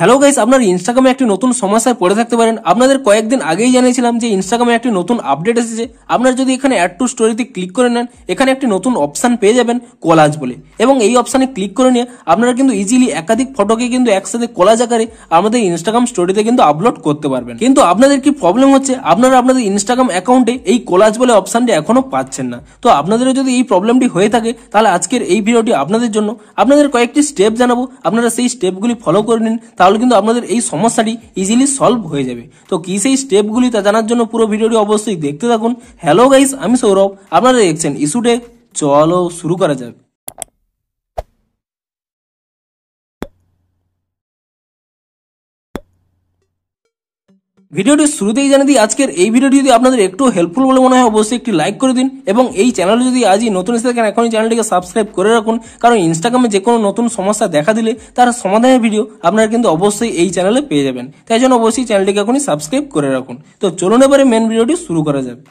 hello guys আপনার ইনস্টাগ্রামে একটি নতুন সমস্যায় পড়ে থাকতে পারেন আপনাদের কয়েকদিন আগেই জানিয়েছিলাম যে ইনস্টাগ্রামে একটি নতুন আপডেট এসেছে আপনার যদি এখানে অ্যাড টু স্টোরিতে ক্লিক করে নেন এখানে একটি নতুন অপশান পেয়ে যাবেন কলাজ বলে এবং এই অপশানে ক্লিক করে নিয়ে আপনারা কিন্তু ইজিলি একাধিক ফটোকে কিন্তু একসাথে কলাজ আকারে আমাদের ইনস্টাগ্রাম স্টোরিতে কিন্তু আপলোড করতে পারবেন কিন্তু আপনাদের কি প্রবলেম হচ্ছে আপনারা আপনাদের ইনস্টাগ্রাম অ্যাকাউন্টে এই কলাজ বলে অপশানটি এখনও পাচ্ছেন না তো আপনাদেরও যদি এই প্রবলেমটি হয়ে থাকে তাহলে আজকের এই ভিডিওটি আপনাদের জন্য আপনাদের কয়েকটি স্টেপ জানাবো আপনারা সেই স্টেপগুলি ফলো করে নিন তাহলে কিন্তু আপনাদের এই সমস্যাটি ইজিলি সলভ হয়ে যাবে তো কি সেই স্টেপগুলি তা জানার জন্য পুরো ভিডিওটি অবশ্যই দেখতে থাকুন হ্যালো গাইস আমি সৌরভ আপনারা দেখছেন ইস্যুটে চলো শুরু করা যাবে ভিডিওটি শুরুতেই জানিয়ে দিই আজকের এই ভিডিওটি যদি আপনাদের একটু হেল্পফুল বলে মনে হয় অবশ্যই একটি লাইক করে দিন এবং এই চ্যানেল যদি আজই নতুন এসে থাকেন এখনই চ্যানেলটিকে সাবস্ক্রাইব করে রাখুন কারণ ইনস্টাগ্রামে যে কোনো নতুন সমস্যা দেখা দিলে তার সমাধানের ভিডিও আপনারা কিন্তু অবশ্যই এই চ্যানেলে পেয়ে যাবেন তাই জন্য অবশ্যই চ্যানেলটিকে এখনই সাবস্ক্রাইব করে রাখুন তো চলুন এবারে মেন ভিডিওটি শুরু করা যাবে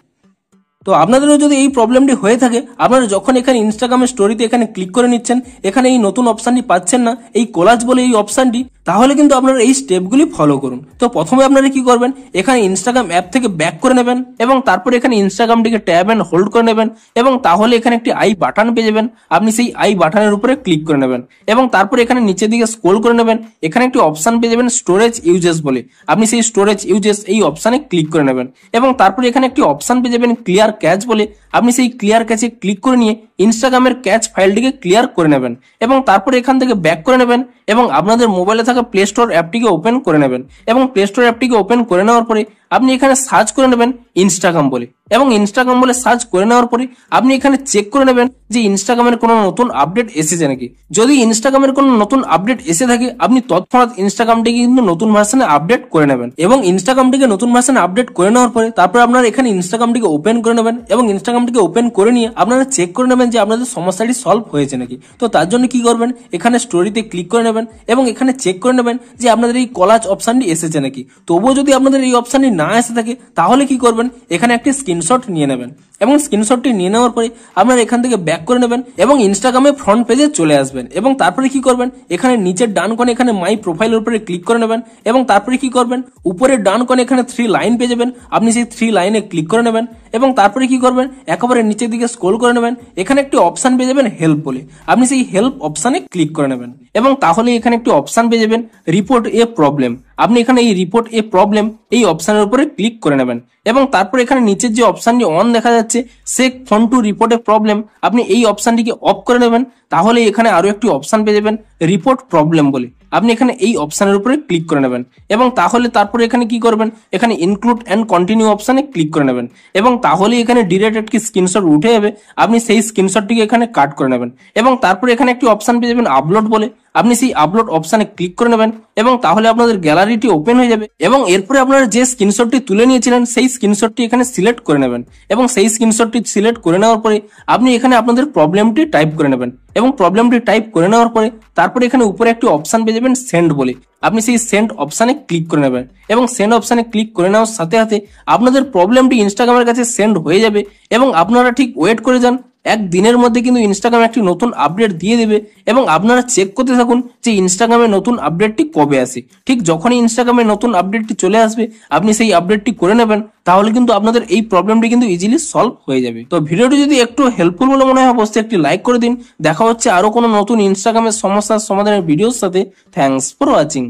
তো আপনাদেরও যদি এই প্রবলেমটি হয়ে থাকে আপনারা যখন এখানে ইনস্টাগ্রামের স্টোরিতে এখানে ক্লিক করে নিচ্ছেন এখানে এই নতুন অপশানটি পাচ্ছেন না এই কোলাজ বলে এই অপশানটি তাহলে কিন্তু আপনারা এই স্টেপগুলি ফলো করুন তো প্রথমে আপনারা কি করবেন এখানে ইনস্টাগ্রাম অ্যাপ থেকে ব্যাক করে নেবেন এবং তারপরে এখানে ইনস্টাগ্রামটিকে ট্যাব অ্যান্ড হোল্ড করে নেবেন এবং তাহলে এখানে একটি আই বাটন পেয়ে যাবেন আপনি সেই আই বাটনের উপরে ক্লিক করে নেবেন এবং তারপরে এখানে নিচের দিকে স্ক্রোল করে নেবেন এখানে একটি অপশান পেয়ে যাবেন স্টোরেজ ইউজেস বলে আপনি সেই স্টোরেজ ইউজেস এই অপশানে ক্লিক করে নেবেন এবং তারপরে এখানে একটি অপশান পেয়ে যাবেন ক্লিয়ার ক্যাচ বলে আপনি সেই ক্লিয়ার ক্যাচে ক্লিক করে নিয়ে ইনস্টাগ্রামের ক্যাচ ফাইলটিকে ক্লিয়ার করে নেবেন এবং তারপর এখান থেকে ব্যাক করে নেবেন এবং আপনাদের মোবাইলে থাকা প্লে স্টোর অ্যাপটিকে ওপেন করে নেবেন এবং প্লে স্টোর অ্যাপটিকে ওপেন করে নেওয়ার পরে আপনি এখানে সার্চ করে নেবেন ইনস্টাগ্রাম বলে এবং ইনস্টাগ্রাম বলে সার্চ করে নেওয়ার পরে আপনি এখানে চেক করে নেবেন যে ইনস্টাগ্রামের কোনো নতুন আপডেট এসেছে নাকি যদি ইনস্টাগ্রামের কোনো নতুন আপডেট এসে থাকে আপনি তৎক্ষণাৎ ইনস্টাগ্রামটিকে কিন্তু নতুন ভার্সানে আপডেট করে নেবেন এবং ইনস্টাগ্রামটিকে নতুন ভার্সানে আপডেট করে নেওয়ার পরে তারপর আপনারা এখানে ইনস্টাগ্রামটিকে ওপেন করে নেবেন এবং ইনস্টাগ্রামটিকে ওপেন করে নিয়ে আপনারা চেক করে নেবেন যে আপনাদের সমস্যাটি সলভ হয়েছে নাকি তো তার জন্য কি করবেন এখানে স্টোরিতে ক্লিক করে নেবেন এবং এখানে চেক করে নেবেন যে আপনাদের এই কলাজ অপশানটি এসেছে নাকি তবুও যদি আপনাদের এই অপশানটি না এসে থাকে তাহলে কি করবেন এখানে একটি স্ক্রিনশট নিয়ে নেবেন এবং স্ক্রিনশটটি নিয়ে নেওয়ার পরে আপনারা এখান থেকে ব্যাক করে নেবেন এবং ইনস্টাগ্রামে ফ্রন্ট পেজে চলে আসবেন এবং তারপরে কি করবেন এখানে নিচের ডান কোণে এখানে মাই প্রোফাইলের উপরে ক্লিক করে নেবেন এবং তারপরে কি করবেন উপরে ডান কোণে এখানে থ্রি লাইন পেয়ে যাবেন আপনি সেই থ্রি লাইনে ক্লিক করে নেবেন এবং তারপরে কি করবেন একেবারে নিচের দিকে স্ক্রোল করে নেবেন এখানে একটি অপশান পেয়ে যাবেন হেল্প বলে আপনি সেই হেল্প অপশানে ক্লিক করে নেবেন এবং তাহলে এখানে একটি অপশান পেয়ে যাবেন রিপোর্ট এ প্রবলেম আপনি এখানে এই রিপোর্ট এ প্রবলেম এই অপশানের উপরে ক্লিক করে নেবেন এবং তারপর এখানে নিচের যে অপশানটি অন দেখা যাচ্ছে সে phone to report a problem আপনি এই অপশানটিকে অফ করে নেবেন তাহলে এখানে আরও একটি অপশান পেয়ে যাবেন রিপোর্ট প্রবলেম বলে আপনি এখানে এই অপশানের উপরে ক্লিক করে নেবেন এবং তাহলে তারপরে এখানে কি করবেন এখানে ইনক্লুড অ্যান্ড কন্টিনিউ অপশানে ক্লিক করে নেবেন এবং তাহলে এখানে ডিরেক্ট একটি স্ক্রিনশট উঠে যাবে আপনি সেই স্ক্রিনশটটিকে এখানে কাট করে নেবেন এবং তারপরে এখানে একটি অপশান পেয়ে যাবেন আপলোড বলে আপনি সেই আপলোড অপশানে ক্লিক করে নেবেন এবং তাহলে আপনাদের গ্যালারিটি ওপেন হয়ে যাবে এবং এরপরে আপনারা যে স্ক্রিনশটটি তুলে নিয়েছিলেন সেই স্ক্রিনশটটি এখানে সিলেক্ট করে নেবেন এবং সেই স্ক্রিনশটটি সিলেক্ট করে নেওয়ার পরে আপনি এখানে আপনাদের প্রবলেমটি টাইপ করে নেবেন এবং প্রবলেমটি টাইপ করে নেওয়ার পরে তারপরে এখানে উপরে একটি অপশান পেয়ে যাবেন সেন্ড বলে আপনি সেই সেন্ড অপশানে ক্লিক করে নেবেন এবং সেন্ড অপশানে ক্লিক করে নেওয়ার সাথে সাথে আপনাদের প্রবলেমটি ইনস্টাগ্রামের কাছে সেন্ড হয়ে যাবে এবং আপনারা ঠিক ওয়েট করে যান এক দিনের মধ্যে কিন্তু ইনস্টাগ্রাম একটি নতুন আপডেট দিয়ে দেবে এবং আপনারা চেক করতে থাকুন যে ইনস্টাগ্রামে নতুন আপডেটটি কবে আসে ঠিক যখনই ইনস্টাগ্রামে নতুন আপডেটটি চলে আসবে আপনি সেই আপডেটটি করে নেবেন তাহলে কিন্তু আপনাদের এই প্রবলেমটি কিন্তু ইজিলি সলভ হয়ে যাবে তো ভিডিওটি যদি একটু হেল্পফুল বলে মনে হয় অবশ্যই একটি লাইক করে দিন দেখা হচ্ছে আরও কোনো নতুন ইনস্টাগ্রামের সমস্যার সমাধানের ভিডিওর সাথে থ্যাংকস ফর ওয়াচিং